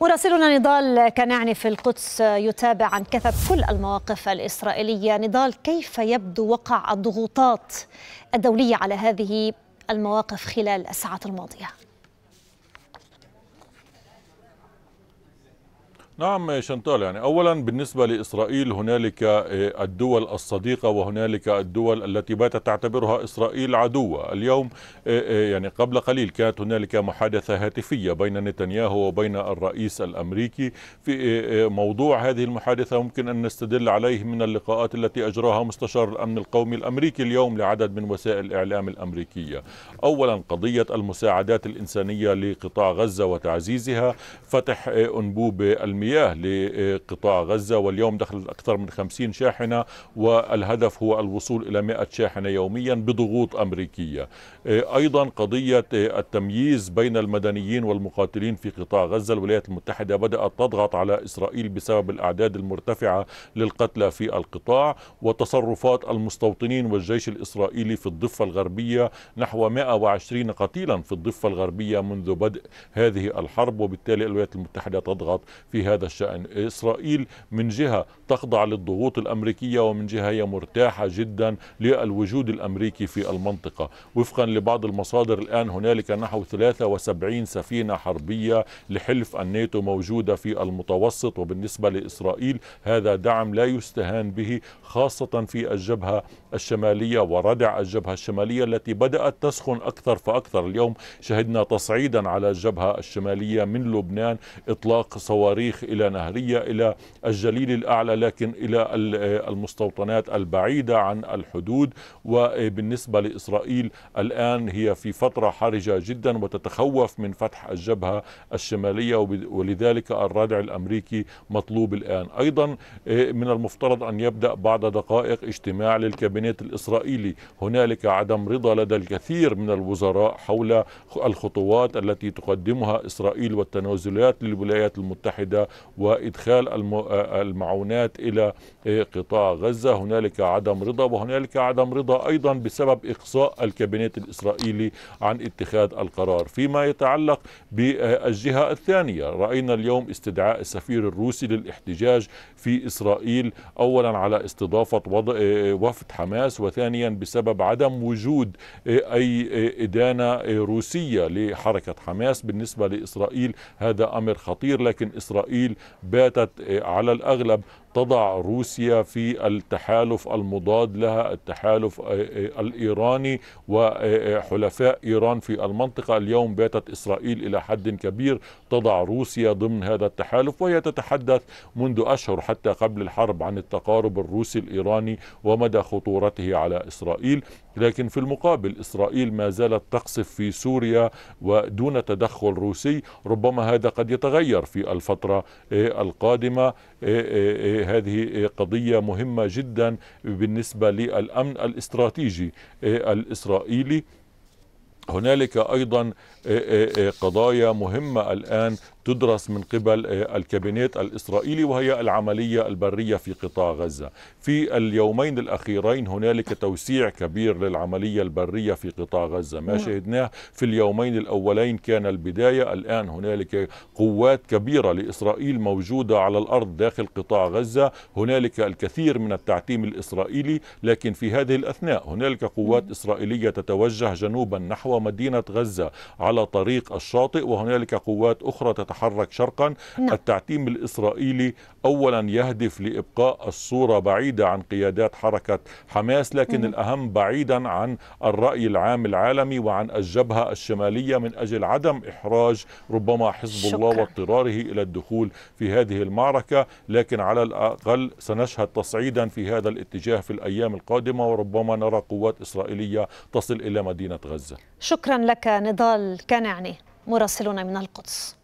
مراسلنا نضال كنعني في القدس يتابع عن كثب كل المواقف الإسرائيلية نضال كيف يبدو وقع الضغوطات الدولية على هذه المواقف خلال الساعات الماضية نعم شنطال يعني اولا بالنسبه لاسرائيل هنالك آه، الدول الصديقه وهنالك الدول التي باتت تعتبرها اسرائيل عدوه، اليوم آه، آه، يعني قبل قليل كانت هنالك محادثه هاتفيه بين نتنياهو وبين الرئيس الامريكي في موضوع هذه المحادثه ممكن ان نستدل عليه من اللقاءات التي اجراها مستشار الامن القومي الامريكي اليوم لعدد من وسائل الاعلام الامريكيه. اولا قضيه المساعدات الانسانيه لقطاع غزه وتعزيزها، فتح انبوب المياه المياه لقطاع غزة واليوم دخلت أكثر من 50 شاحنة والهدف هو الوصول إلى 100 شاحنة يوميا بضغوط أمريكية أيضا قضية التمييز بين المدنيين والمقاتلين في قطاع غزة الولايات المتحدة بدأت تضغط على إسرائيل بسبب الأعداد المرتفعة للقتلى في القطاع وتصرفات المستوطنين والجيش الإسرائيلي في الضفة الغربية نحو 120 قتيلا في الضفة الغربية منذ بدء هذه الحرب وبالتالي الولايات المتحدة تضغط في هذا بهذا الشأن إسرائيل من جهة تخضع للضغوط الأمريكية ومن جهة هي مرتاحة جدا للوجود الأمريكي في المنطقة وفقا لبعض المصادر الآن هنالك نحو 73 سفينة حربية لحلف الناتو موجودة في المتوسط وبالنسبة لإسرائيل هذا دعم لا يستهان به خاصة في الجبهة الشمالية وردع الجبهة الشمالية التي بدأت تسخن أكثر فأكثر اليوم شهدنا تصعيدا على الجبهة الشمالية من لبنان إطلاق صواريخ إلى نهرية إلى الجليل الأعلى لكن إلى المستوطنات البعيدة عن الحدود وبالنسبة لإسرائيل الآن هي في فترة حرجة جدا وتتخوف من فتح الجبهة الشمالية ولذلك الردع الأمريكي مطلوب الآن أيضا إيه، من المفترض أن يبدأ بعد دقائق اجتماع للكابينيت الإسرائيلي هنالك عدم رضا لدى الكثير من الوزراء حول الخطوات التي تقدمها إسرائيل والتنازلات للولايات المتحدة وإدخال آه، المعونات إلى آه، قطاع غزة هنالك عدم رضا وهنالك عدم رضا أيضا بسبب إقصاء الكابينت الإسرائيلي عن اتخاذ القرار فيما يتعلق بالجهة الثانية رأينا اليوم استدعاء السفير الروسي للاحتجاج في إسرائيل أولا على استضافة وضع آه، وفد حماس وثانيا بسبب عدم وجود أي إدانة روسية لحركة حماس بالنسبة لإسرائيل هذا أمر خطير لكن إسرائيل البديل باتت آه، على الأغلب تضع روسيا في التحالف المضاد لها التحالف آه، آه، الإيراني وحلفاء إيران في المنطقة اليوم باتت إسرائيل إلى حد كبير تضع روسيا ضمن هذا التحالف وهي تتحدث منذ أشهر حتى قبل الحرب عن التقارب الروسي الإيراني ومدى خطورته على إسرائيل لكن في المقابل إسرائيل ما زالت تقصف في سوريا ودون تدخل روسي ربما هذا قد يتغير في الفترة إيه، القادمة إيه، إيه، هذه قضية مهمة جدا بالنسبة للأمن الاستراتيجي الإسرائيلي هنالك ايضا قضايا مهمه الان تدرس من قبل آه، الكابينيت الإسرائيلي وهي العملية البرية في قطاع غزة في اليومين الأخيرين هنالك توسيع كبير للعملية البرية في قطاع غزة ما نعم. شهدناه في اليومين الأولين كان البداية الآن هنالك قوات كبيرة لإسرائيل موجودة على الأرض داخل قطاع غزة هنالك الكثير من التعتيم الإسرائيلي لكن في هذه الأثناء هنالك قوات نعم. إسرائيلية تتوجه جنوبا نحو مدينة غزة على طريق الشاطئ وهنالك قوات أخرى تتحرك تتحرك شرقا نعم. التعتيم الإسرائيلي أولا يهدف لإبقاء الصورة بعيدة عن قيادات حركة حماس لكن مم. الأهم بعيدا عن الرأي العام العالمي وعن الجبهة الشمالية من أجل عدم إحراج ربما حزب شكرا. الله واضطراره إلى الدخول في هذه المعركة لكن على الأقل سنشهد تصعيدا في هذا الاتجاه في الأيام القادمة وربما نرى قوات إسرائيلية تصل إلى مدينة غزة شكرا لك نضال كنعني مراسلنا من القدس